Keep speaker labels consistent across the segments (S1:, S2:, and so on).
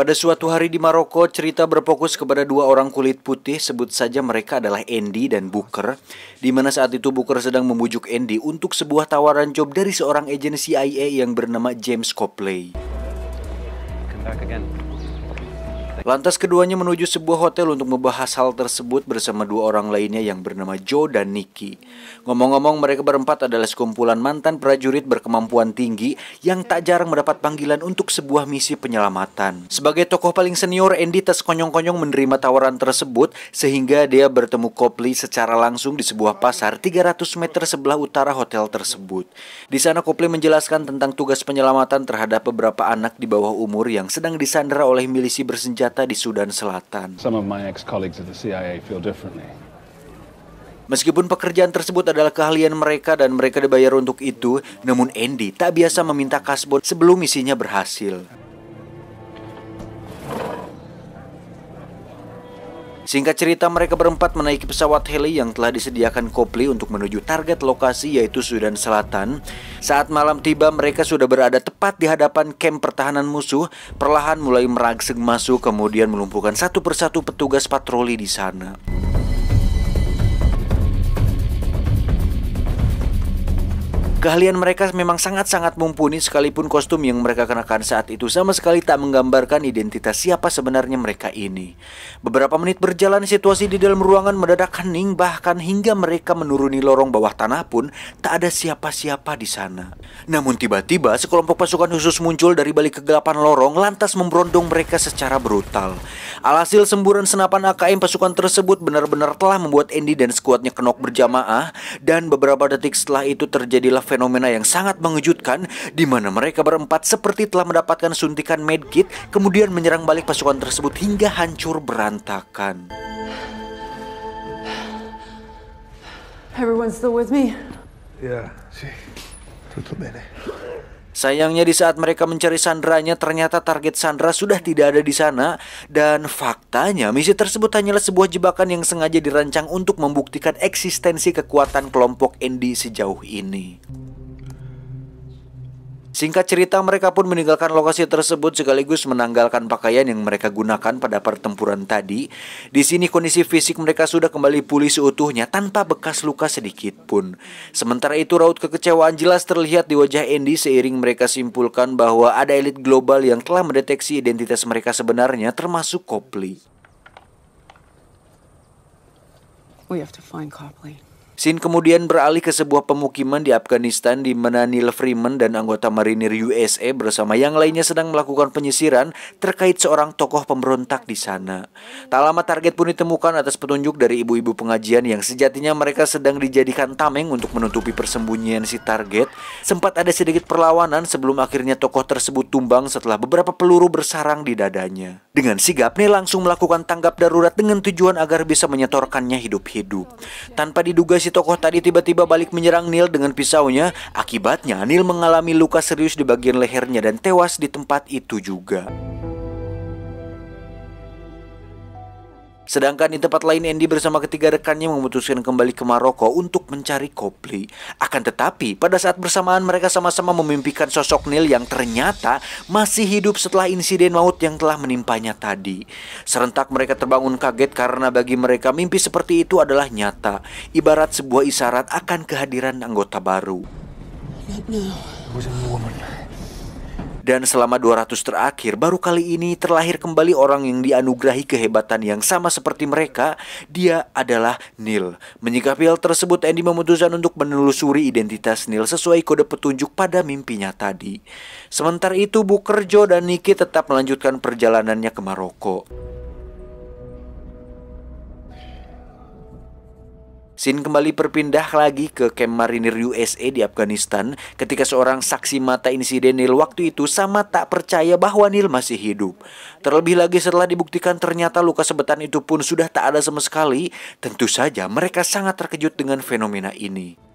S1: Pada suatu hari di Maroko, cerita berfokus kepada dua orang kulit putih, sebut saja mereka adalah Andy dan Booker, di mana saat itu Booker sedang membujuk Andy untuk sebuah tawaran job dari seorang agensi CIA yang bernama James Copley. Come back again. Lantas keduanya menuju sebuah hotel untuk membahas hal tersebut bersama dua orang lainnya yang bernama Joe dan Nikki. Ngomong-ngomong mereka berempat adalah sekumpulan mantan prajurit berkemampuan tinggi yang tak jarang mendapat panggilan untuk sebuah misi penyelamatan. Sebagai tokoh paling senior, Andy tak konyong konyong menerima tawaran tersebut sehingga dia bertemu Copley secara langsung di sebuah pasar 300 meter sebelah utara hotel tersebut. Di sana Copley menjelaskan tentang tugas penyelamatan terhadap beberapa anak di bawah umur yang sedang disandera oleh milisi bersenjata senjata di Sudan Selatan. Meskipun pekerjaan tersebut adalah keahlian mereka dan mereka dibayar untuk itu, namun Andy tak biasa meminta kasbon sebelum misinya berhasil. Singkat cerita, mereka berempat menaiki pesawat heli yang telah disediakan Kopli untuk menuju target lokasi yaitu Sudan Selatan. Saat malam tiba, mereka sudah berada tepat di hadapan kamp pertahanan musuh, perlahan mulai merangsek masuk kemudian melumpuhkan satu persatu petugas patroli di sana. Keahlian mereka memang sangat-sangat mumpuni sekalipun kostum yang mereka kenakan saat itu sama sekali tak menggambarkan identitas siapa sebenarnya mereka ini. Beberapa menit berjalan situasi di dalam ruangan mendadak hening bahkan hingga mereka menuruni lorong bawah tanah pun tak ada siapa-siapa di sana. Namun tiba-tiba sekelompok pasukan khusus muncul dari balik kegelapan lorong lantas memberondong mereka secara brutal. Alhasil semburan senapan AKM pasukan tersebut benar-benar telah membuat Andy dan skuadnya kenok berjamaah dan beberapa detik setelah itu terjadilah fenomena yang sangat mengejutkan di mana mereka berempat seperti telah mendapatkan suntikan medkit kemudian menyerang balik pasukan tersebut hingga hancur berantakan. Everyone still with me? Yeah, sih. tutto bene. Sayangnya di saat mereka mencari sandranya ternyata target sandra sudah tidak ada di sana dan faktanya misi tersebut hanyalah sebuah jebakan yang sengaja dirancang untuk membuktikan eksistensi kekuatan kelompok Andy sejauh ini. Singkat cerita, mereka pun meninggalkan lokasi tersebut sekaligus menanggalkan pakaian yang mereka gunakan pada pertempuran tadi. Di sini kondisi fisik mereka sudah kembali pulih seutuhnya tanpa bekas luka sedikit pun. Sementara itu, raut kekecewaan jelas terlihat di wajah Andy seiring mereka simpulkan bahwa ada elit global yang telah mendeteksi identitas mereka sebenarnya termasuk Copley. We have to find Copley. Sin kemudian beralih ke sebuah pemukiman di Afghanistan di mana Neil Freeman dan anggota marinir USA bersama yang lainnya sedang melakukan penyisiran terkait seorang tokoh pemberontak di sana. Tak lama target pun ditemukan atas petunjuk dari ibu-ibu pengajian yang sejatinya mereka sedang dijadikan tameng untuk menutupi persembunyian si target. Sempat ada sedikit perlawanan sebelum akhirnya tokoh tersebut tumbang setelah beberapa peluru bersarang di dadanya. Dengan sigap, Neil langsung melakukan tanggap darurat dengan tujuan agar bisa menyetorkannya hidup-hidup. Tanpa diduga si si tokoh tadi tiba-tiba balik menyerang Neil dengan pisaunya. Akibatnya Neil mengalami luka serius di bagian lehernya dan tewas di tempat itu juga. Sedangkan di tempat lain Andy bersama ketiga rekannya memutuskan kembali ke Maroko untuk mencari Kopli. Akan tetapi pada saat bersamaan mereka sama-sama memimpikan sosok Neil yang ternyata masih hidup setelah insiden maut yang telah menimpanya tadi. Serentak mereka terbangun kaget karena bagi mereka mimpi seperti itu adalah nyata. Ibarat sebuah isyarat akan kehadiran anggota baru. Dan selama 200 terakhir, baru kali ini terlahir kembali orang yang dianugerahi kehebatan yang sama seperti mereka, dia adalah Neil. Menyikapi hal tersebut, Andy memutuskan untuk menelusuri identitas Neil sesuai kode petunjuk pada mimpinya tadi. Sementara itu, Kerjo dan Niki tetap melanjutkan perjalanannya ke Maroko. Sin kembali berpindah lagi ke kamp marinir USA di Afghanistan ketika seorang saksi mata insiden Neil waktu itu sama tak percaya bahwa Neil masih hidup. Terlebih lagi setelah dibuktikan ternyata luka sebetan itu pun sudah tak ada sama sekali, tentu saja mereka sangat terkejut dengan fenomena ini.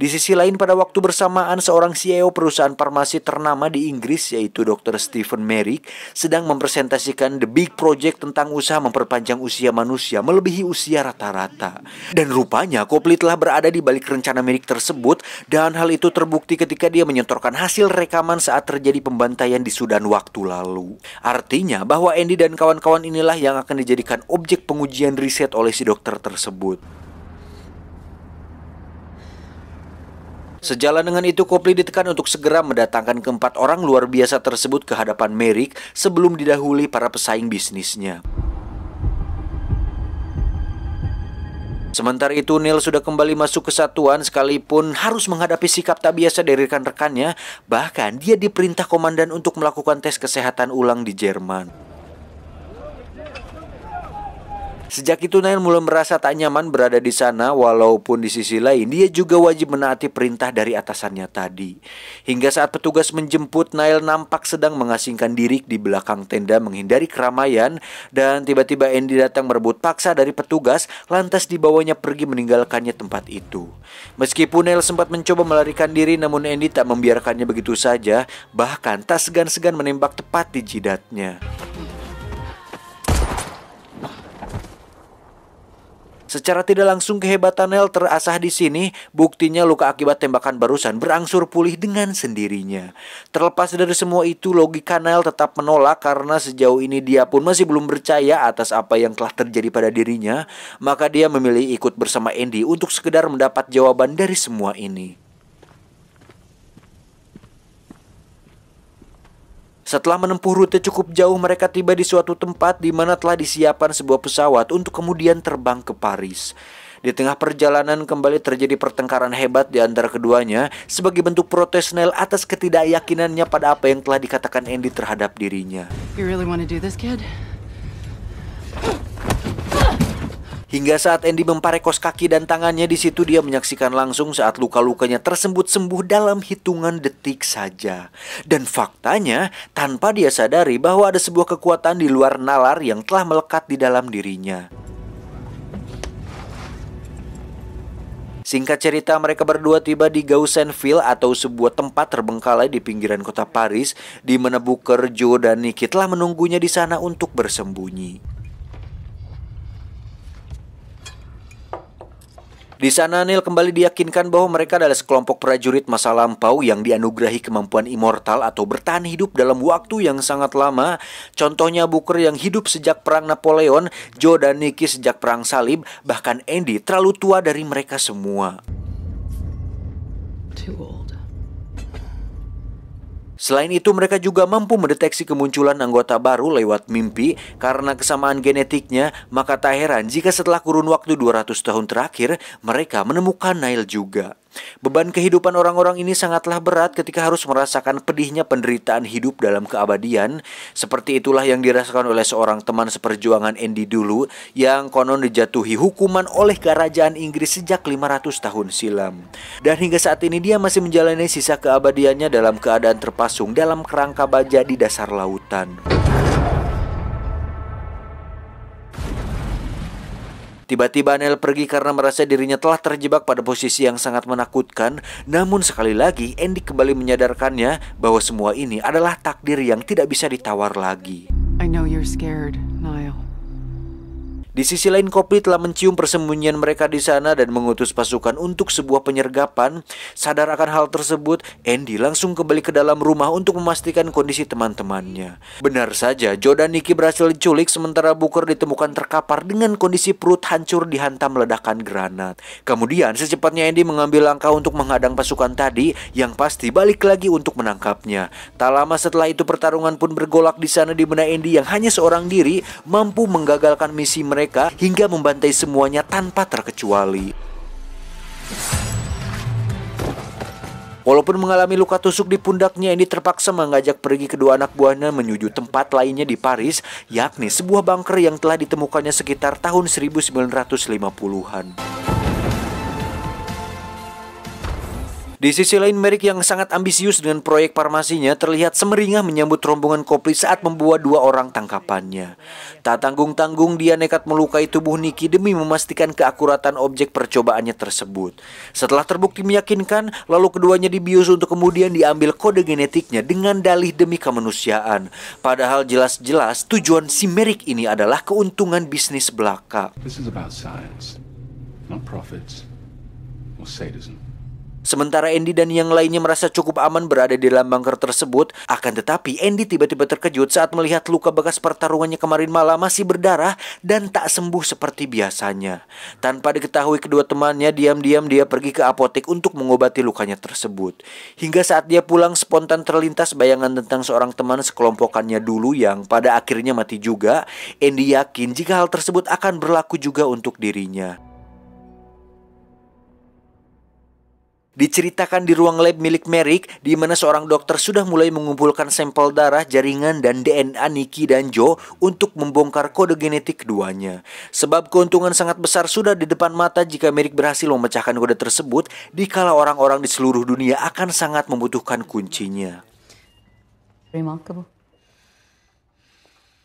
S1: Di sisi lain pada waktu bersamaan seorang CEO perusahaan farmasi ternama di Inggris yaitu Dr. Stephen Merrick sedang mempresentasikan The Big Project tentang usaha memperpanjang usia manusia melebihi usia rata-rata. Dan rupanya Copley telah berada di balik rencana Merrick tersebut dan hal itu terbukti ketika dia menyetorkan hasil rekaman saat terjadi pembantaian di Sudan waktu lalu. Artinya bahwa Andy dan kawan-kawan inilah yang akan dijadikan objek pengujian riset oleh si dokter tersebut. Sejalan dengan itu, Copley ditekan untuk segera mendatangkan keempat orang luar biasa tersebut ke hadapan Merrick sebelum didahului para pesaing bisnisnya. Sementara itu, Neil sudah kembali masuk ke satuan sekalipun harus menghadapi sikap tak biasa dari rekan-rekannya. Bahkan, dia diperintah komandan untuk melakukan tes kesehatan ulang di Jerman. Sejak itu Nail mulai merasa tak nyaman berada di sana walaupun di sisi lain dia juga wajib menaati perintah dari atasannya tadi. Hingga saat petugas menjemput Nail nampak sedang mengasingkan diri di belakang tenda menghindari keramaian dan tiba-tiba Andy datang merebut paksa dari petugas lantas dibawanya pergi meninggalkannya tempat itu. Meskipun Nail sempat mencoba melarikan diri namun Andy tak membiarkannya begitu saja bahkan tak segan-segan menembak tepat di jidatnya. Secara tidak langsung kehebatan Nel terasah di sini, buktinya luka akibat tembakan barusan berangsur pulih dengan sendirinya. Terlepas dari semua itu, logika Nel tetap menolak karena sejauh ini dia pun masih belum percaya atas apa yang telah terjadi pada dirinya, maka dia memilih ikut bersama Andy untuk sekedar mendapat jawaban dari semua ini. Setelah menempuh rute cukup jauh, mereka tiba di suatu tempat di mana telah disiapkan sebuah pesawat untuk kemudian terbang ke Paris. Di tengah perjalanan kembali terjadi pertengkaran hebat di antara keduanya sebagai bentuk protes Nel atas ketidakyakinannya pada apa yang telah dikatakan Andy terhadap dirinya. You really Hingga saat Andy memparekos kaki dan tangannya di situ dia menyaksikan langsung saat luka-lukanya tersebut sembuh dalam hitungan detik saja. Dan faktanya, tanpa dia sadari bahwa ada sebuah kekuatan di luar nalar yang telah melekat di dalam dirinya. Singkat cerita, mereka berdua tiba di Gaussenville atau sebuah tempat terbengkalai di pinggiran kota Paris di mana Booker, Joe, dan Nicky telah menunggunya di sana untuk bersembunyi. Di sana Neil kembali diyakinkan bahwa mereka adalah sekelompok prajurit masa lampau yang dianugerahi kemampuan immortal atau bertahan hidup dalam waktu yang sangat lama. Contohnya Booker yang hidup sejak perang Napoleon, Joe dan Nicky sejak perang Salib, bahkan Andy terlalu tua dari mereka semua. Too old. Selain itu, mereka juga mampu mendeteksi kemunculan anggota baru lewat mimpi karena kesamaan genetiknya, maka tak heran jika setelah kurun waktu 200 tahun terakhir, mereka menemukan Nile juga. Beban kehidupan orang-orang ini sangatlah berat ketika harus merasakan pedihnya penderitaan hidup dalam keabadian. Seperti itulah yang dirasakan oleh seorang teman seperjuangan Andy dulu yang konon dijatuhi hukuman oleh kerajaan Inggris sejak 500 tahun silam. Dan hingga saat ini dia masih menjalani sisa keabadiannya dalam keadaan terpasung dalam kerangka baja di dasar lautan. Tiba-tiba Nel pergi karena merasa dirinya telah terjebak pada posisi yang sangat menakutkan. Namun sekali lagi Andy kembali menyadarkannya bahwa semua ini adalah takdir yang tidak bisa ditawar lagi. I know you're scared, Nile. Di sisi lain, Kopri telah mencium persembunyian mereka di sana dan mengutus pasukan untuk sebuah penyergapan. Sadar akan hal tersebut, Andy langsung kembali ke dalam rumah untuk memastikan kondisi teman-temannya. Benar saja, Joe dan Nicky berhasil diculik sementara Booker ditemukan terkapar dengan kondisi perut hancur dihantam ledakan granat. Kemudian, secepatnya Andy mengambil langkah untuk menghadang pasukan tadi yang pasti balik lagi untuk menangkapnya. Tak lama setelah itu pertarungan pun bergolak di sana di benak Andy yang hanya seorang diri mampu menggagalkan misi mereka mereka hingga membantai semuanya tanpa terkecuali. Walaupun mengalami luka tusuk di pundaknya, ini terpaksa mengajak pergi kedua anak buahnya menuju tempat lainnya di Paris, yakni sebuah bunker yang telah ditemukannya sekitar tahun 1950-an. Di sisi lain, Merrick yang sangat ambisius dengan proyek farmasinya terlihat semeringah menyambut rombongan kopi saat membawa dua orang tangkapannya. Tak tanggung-tanggung, dia nekat melukai tubuh Niki demi memastikan keakuratan objek percobaannya tersebut. Setelah terbukti meyakinkan, lalu keduanya dibius untuk kemudian diambil kode genetiknya dengan dalih demi kemanusiaan. Padahal jelas-jelas tujuan si Merrick ini adalah keuntungan bisnis belaka. This is about science, not profits or sadism. Sementara Andy dan yang lainnya merasa cukup aman berada di dalam bunker tersebut, akan tetapi Andy tiba-tiba terkejut saat melihat luka bekas pertarungannya kemarin malam masih berdarah dan tak sembuh seperti biasanya. Tanpa diketahui kedua temannya, diam-diam dia pergi ke apotek untuk mengobati lukanya tersebut. Hingga saat dia pulang, spontan terlintas bayangan tentang seorang teman sekelompokannya dulu yang pada akhirnya mati juga. Andy yakin jika hal tersebut akan berlaku juga untuk dirinya. Diceritakan di ruang lab milik Merrick, di mana seorang dokter sudah mulai mengumpulkan sampel darah, jaringan, dan DNA Nikki dan Joe untuk membongkar kode genetik keduanya. Sebab keuntungan sangat besar sudah di depan mata jika Merrick berhasil memecahkan kode tersebut, dikala orang-orang di seluruh dunia akan sangat membutuhkan kuncinya. Remarkable.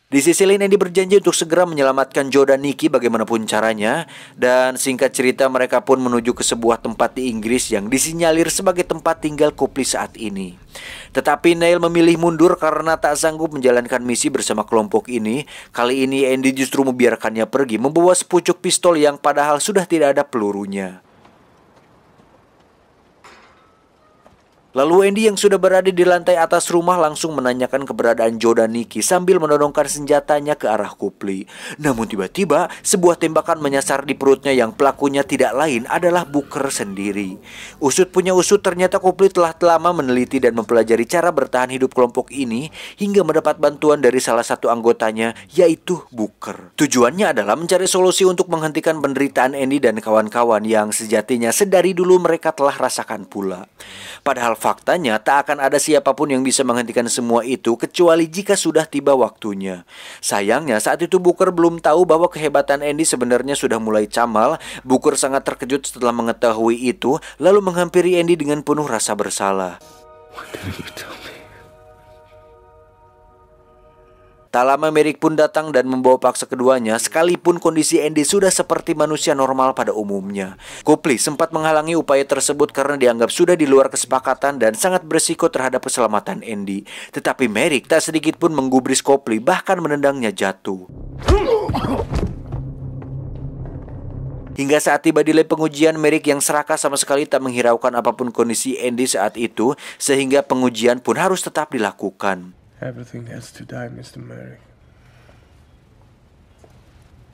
S1: Di sisi lain Andy berjanji untuk segera menyelamatkan Joe dan Nicky bagaimanapun caranya dan singkat cerita mereka pun menuju ke sebuah tempat di Inggris yang disinyalir sebagai tempat tinggal Kupli saat ini. Tetapi Neil memilih mundur karena tak sanggup menjalankan misi bersama kelompok ini. Kali ini Andy justru membiarkannya pergi membawa sepucuk pistol yang padahal sudah tidak ada pelurunya. Lalu Wendy yang sudah berada di lantai atas rumah langsung menanyakan keberadaan Joe dan Nikki sambil menodongkan senjatanya ke arah Kupli. Namun tiba-tiba sebuah tembakan menyasar di perutnya yang pelakunya tidak lain adalah Booker sendiri. Usut punya usut ternyata Kupli telah lama meneliti dan mempelajari cara bertahan hidup kelompok ini hingga mendapat bantuan dari salah satu anggotanya yaitu Booker. Tujuannya adalah mencari solusi untuk menghentikan penderitaan Andy dan kawan-kawan yang sejatinya sedari dulu mereka telah rasakan pula. Padahal Faktanya, tak akan ada siapapun yang bisa menghentikan semua itu kecuali jika sudah tiba waktunya. Sayangnya, saat itu Booker belum tahu bahwa kehebatan Andy sebenarnya sudah mulai camal. Booker sangat terkejut setelah mengetahui itu, lalu menghampiri Andy dengan penuh rasa bersalah. What Tak lama Merrick pun datang dan membawa paksa keduanya sekalipun kondisi Andy sudah seperti manusia normal pada umumnya. Kupli sempat menghalangi upaya tersebut karena dianggap sudah di luar kesepakatan dan sangat berisiko terhadap keselamatan Andy. Tetapi Merrick tak sedikit pun menggubris Kopli bahkan menendangnya jatuh. Hingga saat tiba di lab pengujian, Merrick yang serakah sama sekali tak menghiraukan apapun kondisi Andy saat itu, sehingga pengujian pun harus tetap dilakukan. Everything has to die, Mr. Merrick.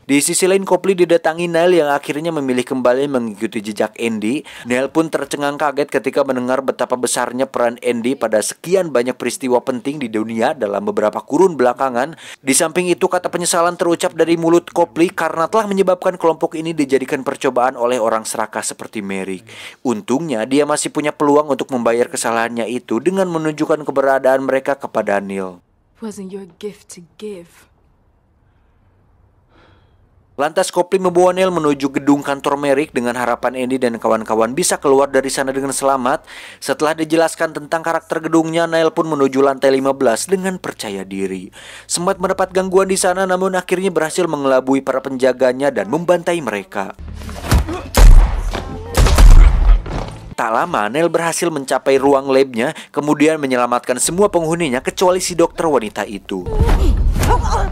S1: Di sisi lain Kopli didatangi Nail yang akhirnya memilih kembali mengikuti jejak Andy. Nail pun tercengang kaget ketika mendengar betapa besarnya peran Andy pada sekian banyak peristiwa penting di dunia dalam beberapa kurun belakangan. Di samping itu kata penyesalan terucap dari mulut Kopli karena telah menyebabkan kelompok ini dijadikan percobaan oleh orang serakah seperti Merrick. Untungnya dia masih punya peluang untuk membayar kesalahannya itu dengan menunjukkan keberadaan mereka kepada Neil. Wasn't your gift to give. Lantas Kopli membawa Neil menuju gedung kantor Merik dengan harapan Andy dan kawan-kawan bisa keluar dari sana dengan selamat. Setelah dijelaskan tentang karakter gedungnya, Neil pun menuju lantai 15 dengan percaya diri. Sempat mendapat gangguan di sana namun akhirnya berhasil mengelabui para penjaganya dan membantai mereka. Tak lama, Neil berhasil mencapai ruang labnya, kemudian menyelamatkan semua penghuninya kecuali si dokter wanita itu. Oh, oh,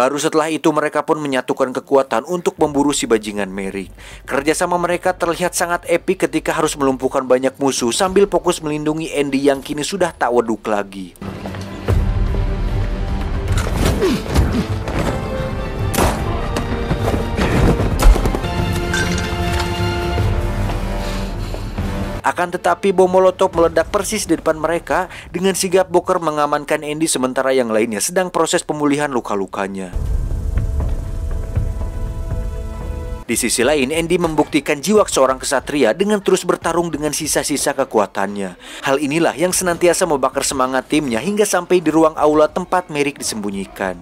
S1: Baru setelah itu mereka pun menyatukan kekuatan untuk memburu si bajingan Merrick. Kerjasama mereka terlihat sangat epik ketika harus melumpuhkan banyak musuh sambil fokus melindungi Andy yang kini sudah tak weduk lagi. Akan tetapi bom molotov meledak persis di depan mereka dengan sigap Boker mengamankan Andy sementara yang lainnya sedang proses pemulihan luka-lukanya. Di sisi lain, Andy membuktikan jiwa seorang kesatria dengan terus bertarung dengan sisa-sisa kekuatannya. Hal inilah yang senantiasa membakar semangat timnya hingga sampai di ruang aula tempat Merrick disembunyikan.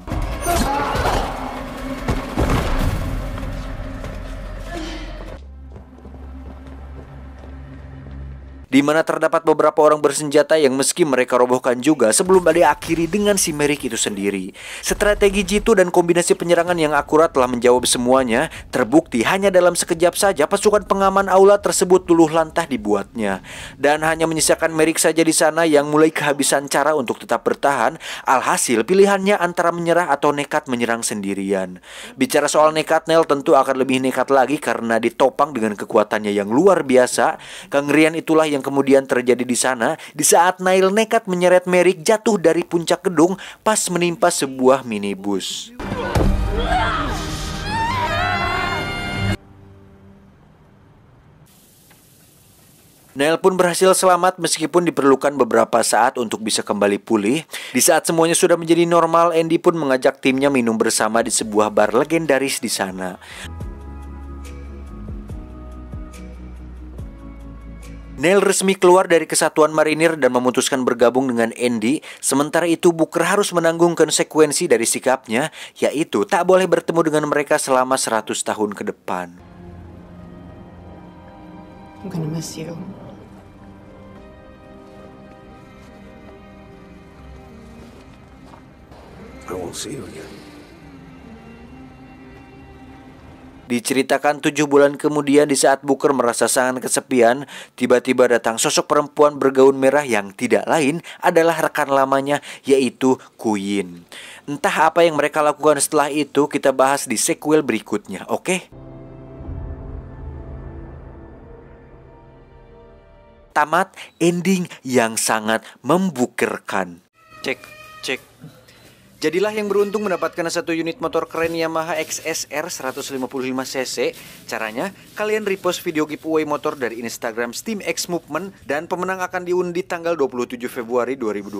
S1: di mana terdapat beberapa orang bersenjata yang meski mereka robohkan juga sebelum balik akhiri dengan si Merrick itu sendiri. Strategi jitu dan kombinasi penyerangan yang akurat telah menjawab semuanya, terbukti hanya dalam sekejap saja pasukan pengaman aula tersebut luluh lantah dibuatnya. Dan hanya menyisakan Merrick saja di sana yang mulai kehabisan cara untuk tetap bertahan, alhasil pilihannya antara menyerah atau nekat menyerang sendirian. Bicara soal nekat, Nel tentu akan lebih nekat lagi karena ditopang dengan kekuatannya yang luar biasa, kengerian itulah yang yang kemudian terjadi di sana di saat Nail nekat menyeret Merrick jatuh dari puncak gedung pas menimpa sebuah minibus. Nail pun berhasil selamat meskipun diperlukan beberapa saat untuk bisa kembali pulih. Di saat semuanya sudah menjadi normal, Andy pun mengajak timnya minum bersama di sebuah bar legendaris di sana. Neil resmi keluar dari kesatuan marinir dan memutuskan bergabung dengan Andy. Sementara itu Booker harus menanggung konsekuensi dari sikapnya, yaitu tak boleh bertemu dengan mereka selama 100 tahun ke depan. I'm gonna miss you. I won't see you again. Diceritakan tujuh bulan kemudian di saat Booker merasa sangat kesepian, tiba-tiba datang sosok perempuan bergaun merah yang tidak lain adalah rekan lamanya yaitu Queen. Entah apa yang mereka lakukan setelah itu kita bahas di sequel berikutnya, oke? Okay? Tamat ending yang sangat membukerkan. Cek. Jadilah yang beruntung mendapatkan satu unit motor keren Yamaha XSR 155cc. Caranya, kalian repost video giveaway motor dari Instagram Steam X Movement dan pemenang akan diundi tanggal 27 Februari 2021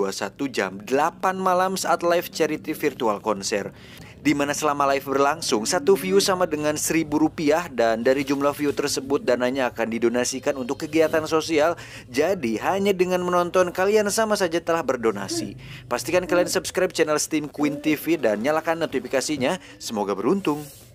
S1: jam 8 malam saat live charity virtual konser di mana selama live berlangsung satu view sama dengan seribu rupiah dan dari jumlah view tersebut dananya akan didonasikan untuk kegiatan sosial. Jadi hanya dengan menonton kalian sama saja telah berdonasi. Pastikan kalian subscribe channel Steam Queen TV dan nyalakan notifikasinya. Semoga beruntung.